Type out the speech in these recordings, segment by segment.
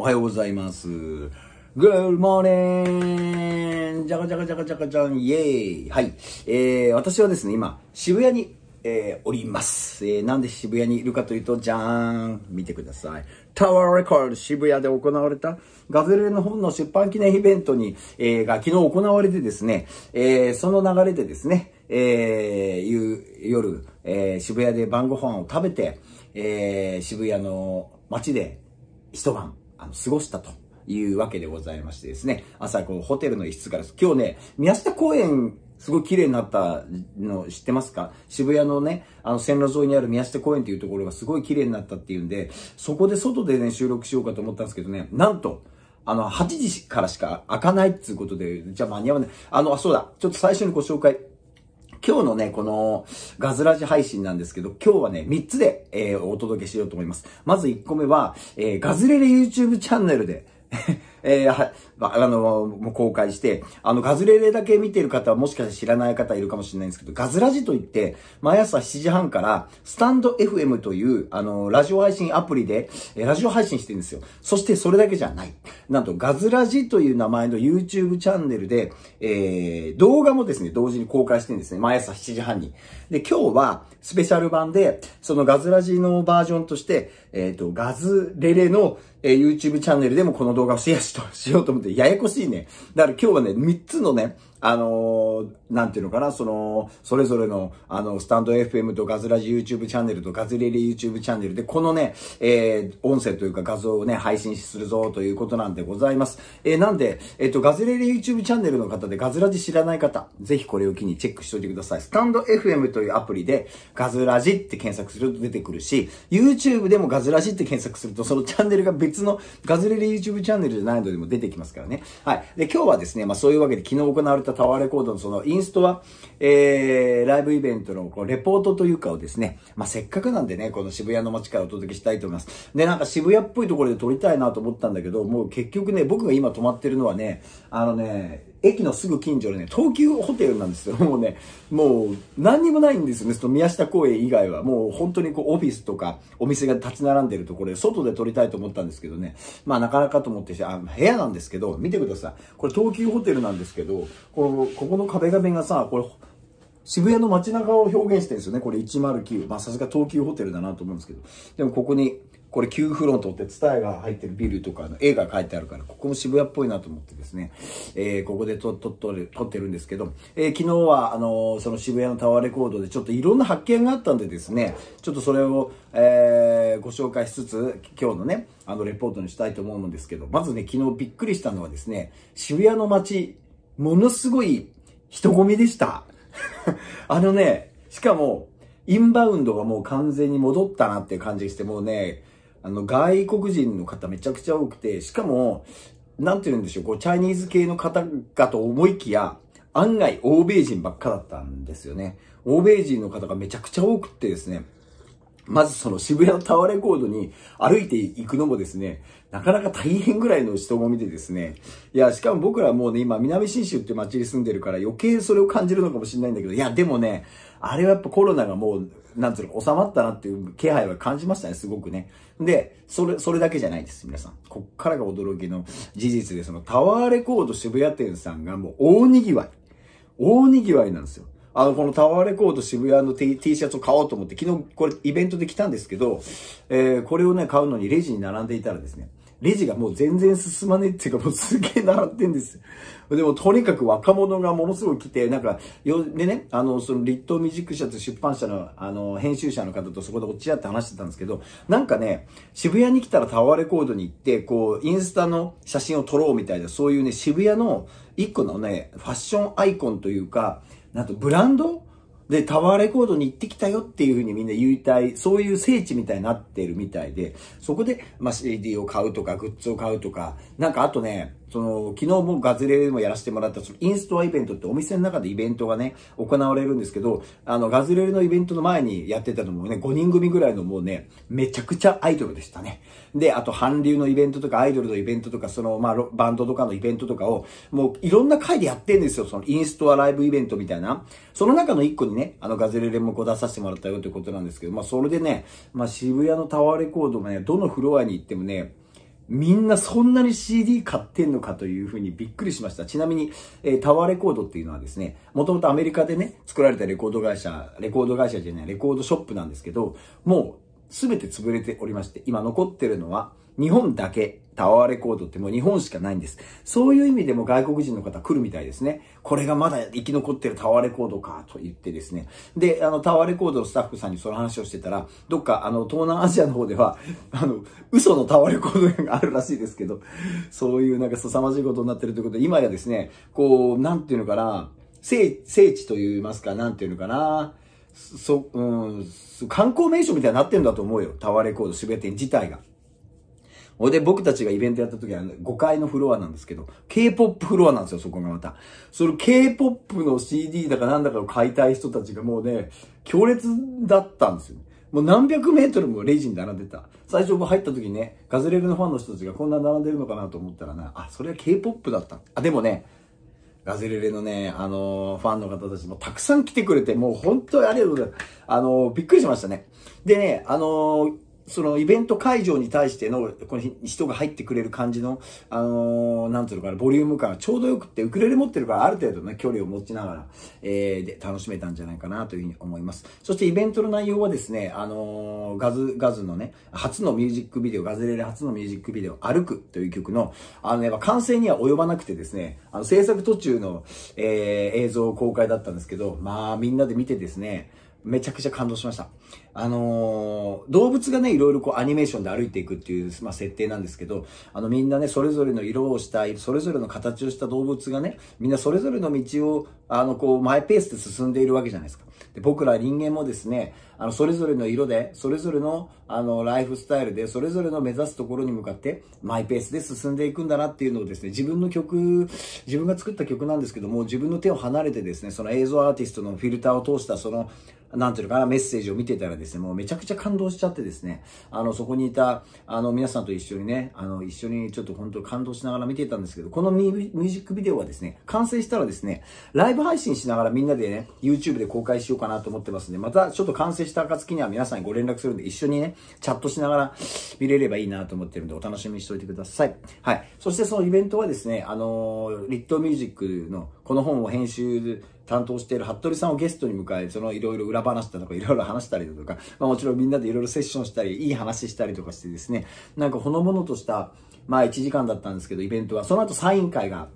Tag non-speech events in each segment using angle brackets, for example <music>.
おはようございます。Good morning! じゃかじゃかじゃかじゃかじゃん、イェーイはい。えー、私はですね、今、渋谷に、えー、おります。えー、なんで渋谷にいるかというと、じゃーん見てください。タワーレコード渋谷で行われたガズレの本の出版記念イベントに、えー、が昨日行われてですね、えー、その流れでですね、えー、夜、えー、渋谷で晩ご飯を食べて、えー、渋谷の街で一晩あの、過ごしたと。いうわけでございましてですね。朝、こう、ホテルの一室から、今日ね、宮下公園すごい綺麗になったの知ってますか渋谷のね、あの線路沿いにある宮下公園っていうところがすごい綺麗になったっていうんで、そこで外でね、収録しようかと思ったんですけどね、なんと、あの、8時からしか開かないっていうことで、じゃあ間に合わない。あの、あ、そうだ。ちょっと最初にご紹介。今日のね、このガズラジ配信なんですけど、今日はね、3つで、えー、お届けしようと思います。まず1個目は、えー、ガズレレ YouTube チャンネルでえー、あの、もう公開して、あの、ガズレレだけ見てる方はもしかしたら知らない方いるかもしれないんですけど、ガズラジといって、毎朝7時半から、スタンド FM という、あの、ラジオ配信アプリで、えー、ラジオ配信してるんですよ。そしてそれだけじゃない。なんと、ガズラジという名前の YouTube チャンネルで、えー、動画もですね、同時に公開してるんですね。毎朝7時半に。で、今日は、スペシャル版で、そのガズラジのバージョンとして、えっ、ー、と、ガズレレの、えー、YouTube チャンネルでもこの動画をシェアし話としようと思って、ややこしいね。だから今日はね、三つのね、あのー、なんていうのかな、その、それぞれの、あの、スタンド FM とガズラジ YouTube チャンネルとガズレレ YouTube チャンネルで、このね、えー、音声というか画像をね、配信するぞということなんでございます。えー、なんで、えっ、ー、と、ガズレレ YouTube チャンネルの方でガズラジ知らない方、ぜひこれを機にチェックしておいてください。スタンド FM というアプリで、ガズラジって検索すると出てくるし、YouTube でもガズラジって検索すると、そのチャンネルが別のガズレレ YouTube チャンネルじゃないンドでも出てきますからね。はい。で、今日はですね、まあそういうわけで昨日行われたタワーレコードのそのインストア、えー、ライブイベントのこうレポートというかをですね、まあせっかくなんでね、この渋谷の街からお届けしたいと思います。で、なんか渋谷っぽいところで撮りたいなと思ったんだけど、もう結局ね、僕が今泊まってるのはね、あのね、駅のすぐ近所でね、東急ホテルなんですよ。<laughs> もうね、もう何にもないんですよね、その宮下公園以外は。もう本当にこうオフィスとかお店が立ち並んでるところで、外で撮りたいと思ったんですけどね、まあなかなかと思って、あ部屋なんですけど、見てください。これ東急ホテルなんですけど、この、ここの壁紙がさ、これ、渋谷の街中を表現してるんですよね。これ109。まあさすが東急ホテルだなと思うんですけど。でもここに、これ旧フロントってツタヤが入ってるビルとかの絵が書いてあるから、ここも渋谷っぽいなと思ってですね、えー、ここで撮撮撮撮ってるんですけど、えー、昨日は、あのー、その渋谷のタワーレコードでちょっといろんな発見があったんでですね、ちょっとそれを、えー、ご紹介しつつ、今日のね、あの、レポートにしたいと思うんですけど、まずね、昨日びっくりしたのはですね、渋谷の街、ものすごい人混みでした。<laughs> あのね、しかも、インバウンドがもう完全に戻ったなっていう感じして、もうね、あの、外国人の方めちゃくちゃ多くて、しかも、なんて言うんでしょう、こう、チャイニーズ系の方かと思いきや、案外欧米人ばっかだったんですよね。欧米人の方がめちゃくちゃ多くってですね、まずその渋谷のタワーレコードに歩いていくのもですね、なかなか大変ぐらいの人混みでですね。いや、しかも僕らもうね、今南信州って街に住んでるから余計それを感じるのかもしれないんだけど、いや、でもね、あれはやっぱコロナがもう、なんつうの、収まったなっていう気配は感じましたね、すごくね。で、それ、それだけじゃないです、皆さん。こっからが驚きの事実で、そのタワーレコード渋谷店さんがもう大賑わい。大賑わいなんですよ。あの、このタワーレコード渋谷の T, T シャツを買おうと思って、昨日これイベントで来たんですけど、えー、これをね、買うのにレジに並んでいたらですね、レジがもう全然進まねえっていうか、もうすげえ習ってんですでもとにかく若者がものすごく来て、なんか、よ、でね、あの、その立東ミュージックシャツ出版社の、あの、編集者の方とそこで落ち合って話してたんですけど、なんかね、渋谷に来たらタワーレコードに行って、こう、インスタの写真を撮ろうみたいな、そういうね、渋谷の一個のね、ファッションアイコンというか、なんとブランドで、タワーレコードに行ってきたよっていうふうにみんな言いたい、そういう聖地みたいになってるみたいで、そこで、まあ、CD を買うとか、グッズを買うとか、なんかあとね、その、昨日もガズレレでもやらせてもらった、そのインストアイベントってお店の中でイベントがね、行われるんですけど、あの、ガズレレのイベントの前にやってたのもね、5人組ぐらいのもうね、めちゃくちゃアイドルでしたね。で、あと、韓流のイベントとか、アイドルのイベントとか、その、まあ、バンドとかのイベントとかを、もう、いろんな回でやってんですよ。その、インストアライブイベントみたいな。その中の1個にね、あの、ガズレレもこう出させてもらったよということなんですけど、まあ、それでね、まあ、渋谷のタワーレコードもね、どのフロアに行ってもね、みんなそんなに CD 買ってんのかというふうにびっくりしました。ちなみに、えー、タワーレコードっていうのはですね、もともとアメリカでね、作られたレコード会社、レコード会社じゃない、レコードショップなんですけど、もうすべて潰れておりまして、今残ってるのは日本だけタワーレコードってもう日本しかないんです。そういう意味でも外国人の方来るみたいですね。これがまだ生き残ってるタワーレコードかと言ってですね。で、あのタワーレコードのスタッフさんにその話をしてたら、どっかあの東南アジアの方では、<laughs> あの、嘘のタワーレコードがあるらしいですけど、そういうなんか凄まじいことになってるということで、今やですね、こう、なんていうのかな、聖聖地と言いますか、なんていうのかな、そ、うん、観光名所みたいになってるんだと思うよ。タワーレコード、全べて自体が。ほで僕たちがイベントやった時は5階のフロアなんですけど、K-POP フロアなんですよ、そこがまた。その K-POP の CD だかなんだかを買いたい人たちがもうね、強烈だったんですよ。もう何百メートルもレジに並んでた。最初入った時ね、ガズレルのファンの人たちがこんな並んでるのかなと思ったらな、あ、それは K-POP だった。あ、でもね、ガズレレのね、あのー、ファンの方たちもたくさん来てくれて、もう本当にありがとうございます。あのー、びっくりしましたね。でね、あのーそのイベント会場に対しての、この人が入ってくれる感じの、あのー、なんつうのかな、ボリューム感がちょうどよくって、ウクレレ持ってるからある程度ね、距離を持ちながら、えー、で、楽しめたんじゃないかなというふうに思います。そしてイベントの内容はですね、あのー、ガズ、ガズのね、初のミュージックビデオ、ガズレレ初のミュージックビデオ、歩くという曲の、あの、ね、完成には及ばなくてですね、あの、制作途中の、えー、映像公開だったんですけど、まあ、みんなで見てですね、めちゃくちゃ感動しました。あのー、動物がね、いろいろこうアニメーションで歩いていくっていう、まあ、設定なんですけど、あのみんなね、それぞれの色をした、それぞれの形をした動物がね、みんなそれぞれの道を、あの、こう、マイペースで進んでいるわけじゃないですか。で僕ら人間もですね、あの、それぞれの色で、それぞれの、あの、ライフスタイルで、それぞれの目指すところに向かって、マイペースで進んでいくんだなっていうのをですね、自分の曲、自分が作った曲なんですけども、自分の手を離れてですね、その映像アーティストのフィルターを通した、その、なんていうのかな、メッセージを見てたらですね、ですね、もうめちゃくちゃ感動しちゃってですね、あの、そこにいた、あの、皆さんと一緒にね、あの、一緒にちょっと本当感動しながら見ていたんですけど、このミュージックビデオはですね、完成したらですね、ライブ配信しながらみんなでね、YouTube で公開しようかなと思ってますんで、またちょっと完成した暁には皆さんにご連絡するんで、一緒にね、チャットしながら見れればいいなと思ってるんで、お楽しみにしておいてください。はい。そしてそのイベントはですね、あの、リットミュージックのこの本を編集担当している服部さんをゲストに迎え、そのいろいろ裏話だとかいろいろ話したりだとか、まあもちろんみんなでいろいろセッションしたり、いい話したりとかしてですね、なんかほのぼのとした、まあ1時間だったんですけど、イベントは、その後サイン会が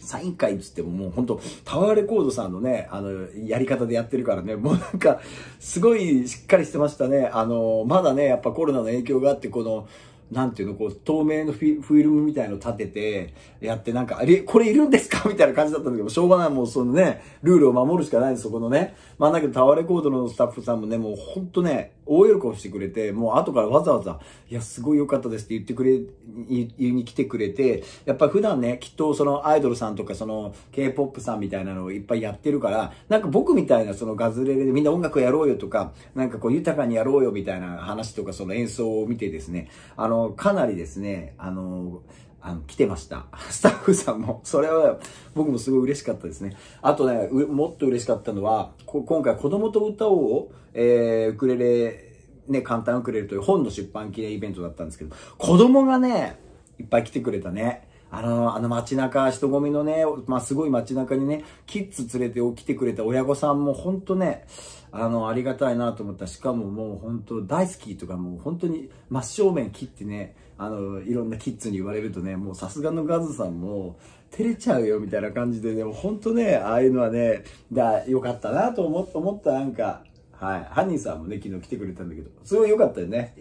サイン会っつってももう本当タワーレコードさんのね、あの、やり方でやってるからね、もうなんか、すごいしっかりしてましたね。あの、まだね、やっぱコロナの影響があって、この、なんていうの、こう、透明のフィフィルムみたいの立てて、やってなんか、あれ、これいるんですか <laughs> みたいな感じだったんだけど、しょうがない、もうそのね、ルールを守るしかないんです、そこのね。まあだけど、タワーレコードのスタッフさんもね、もうほんとね、大喜びしてくれて、もう後からわざわざ、いや、すごい良かったですって言ってくれ、言いに来てくれて、やっぱ普段ね、きっとそのアイドルさんとかその K-POP さんみたいなのをいっぱいやってるから、なんか僕みたいなそのガズレレでみんな音楽やろうよとか、なんかこう豊かにやろうよみたいな話とかその演奏を見てですね、あの、かなりですね、あの、あの、来てました。<laughs> スタッフさんも。それは、僕もすごい嬉しかったですね。あとね、もっと嬉しかったのは、今回、子供と歌おを、えー、ウクレレ、ね、簡単ウクレレという本の出版記念イベントだったんですけど、子供がね、いっぱい来てくれたね。あの、あの街中、人混みのね、まあ、すごい街中にね、キッズ連れて起きてくれた親御さんも本当ね、あの、ありがたいなと思った。しかももう本当大好きとかもう本当に真正面切ってね、あの、いろんなキッズに言われるとね、もうさすがのガズさんも、照れちゃうよみたいな感じで、でも本当ね、ああいうのはね、だ、よかったなと思思ったなんか、はい。ハニーさんもね、昨日来てくれたんだけど、すごい良かったよね。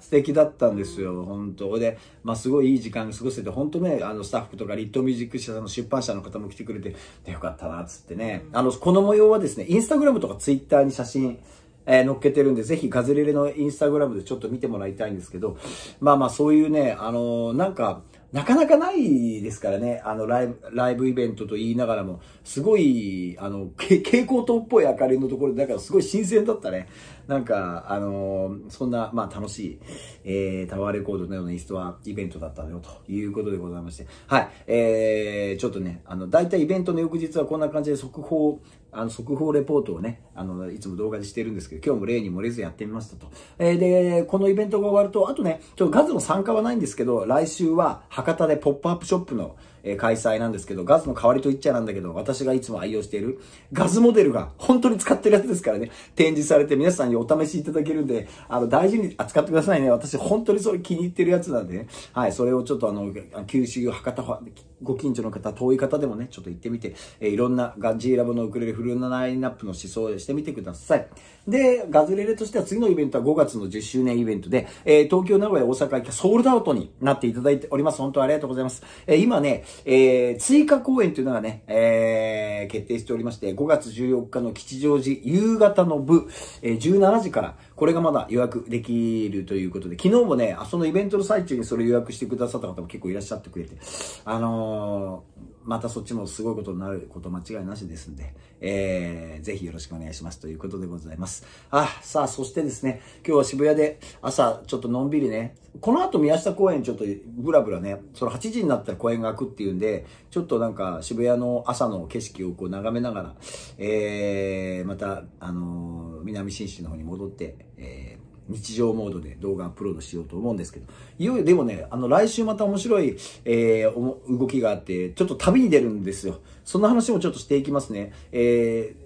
素敵だったんですよ、本当で、まあ、すごいいい時間過ごせて、本当ね、あの、スタッフとか、リットミュージック社の出版社の方も来てくれて、でよかったな、つってね。うん、あの、この模様はですね、インスタグラムとかツイッターに写真、えー、乗っけてるんで、ぜひガズレレのインスタグラムでちょっと見てもらいたいんですけど、まあまあそういうね、あのー、なんか、なかなかないですからね、あのライブ、ライブイベントと言いながらも、すごい、あの、蛍光灯っぽい明かりのところで、だからすごい新鮮だったね。なんか、あのー、そんな、まあ楽しい、えー、タワーレコードのようなインストアイベントだったのよ、ということでございまして。はい、えー、ちょっとね、あの、大体イベントの翌日はこんな感じで速報あの、速報レポートをね、あの、いつも動画でしてるんですけど、今日も例に漏れずやってみましたと。えー、で、このイベントが終わると、あとね、ちょっとガズの参加はないんですけど、来週は博多でポップアップショップの、え開催なんですけど、ガズの代わりと言っちゃなんだけど、私がいつも愛用しているガズモデルが本当に使ってるやつですからね、展示されて皆さんにお試しいただけるんで、あの、大事に扱ってくださいね。私本当にそれ気に入ってるやつなんでね、はい、それをちょっとあの、九州、博多、ご近所の方、遠い方でもね、ちょっと行ってみて、えー、いろんなガジーラボのウクレレフルなラインナップの思想をしてみてください。で、ガズレレとしては次のイベントは5月の10周年イベントで、えー、東京、名古屋、大阪、行きソールドアウトになっていただいております。本当ありがとうございます。えー、今ね、えー、追加公演というのがね、えー、決定しておりまして、5月14日の吉祥寺夕方の部、えー、17時から、これがまだ予約できるということで、昨日もね、そのイベントの最中にそれ予約してくださった方も結構いらっしゃってくれて、あのーまたそっちもすごいことになること間違いなしですんで、えー、ぜひよろしくお願いしますということでございます。あ、さあ、そしてですね、今日は渋谷で朝ちょっとのんびりね、この後宮下公園ちょっとブラブラね、その8時になったら公園が開くっていうんで、ちょっとなんか渋谷の朝の景色をこう眺めながら、えー、また、あのー、南新市の方に戻って、えー日常モードで動画アップロードしようと思うんですけど、いよいよでもね、あの来週また面白い、えー、動きがあって、ちょっと旅に出るんですよ。そんな話もちょっとしていきますね。えー、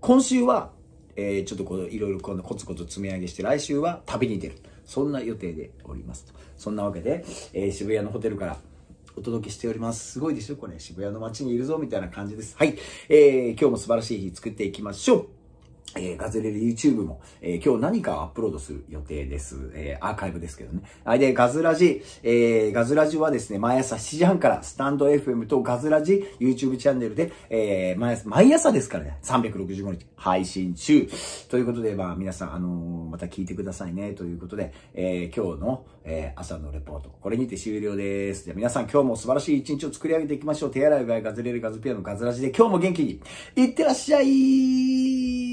今週は、えー、ちょっとこう、いろいろこのコツコツ積み上げして、来週は旅に出る。そんな予定でおりますと。そんなわけで、えー、渋谷のホテルからお届けしております。すごいでしょこれ、渋谷の街にいるぞみたいな感じです。はい。えー、今日も素晴らしい日作っていきましょうえー、ガズレレ YouTube も、えー、今日何かアップロードする予定です。えー、アーカイブですけどね。はい、で、ガズラジ、えー、ガズラジはですね、毎朝7時半からスタンド FM とガズラジ YouTube チャンネルで、えー、毎朝、毎朝ですからね、365日配信中。ということで、まあ皆さん、あのー、また聞いてくださいね、ということで、えー、今日の、えー、朝のレポート、これにて終了です。じゃ皆さん今日も素晴らしい一日を作り上げていきましょう。手洗い、がい、ガズレレ、ガズピアノ、ガズラジで今日も元気に、いってらっしゃい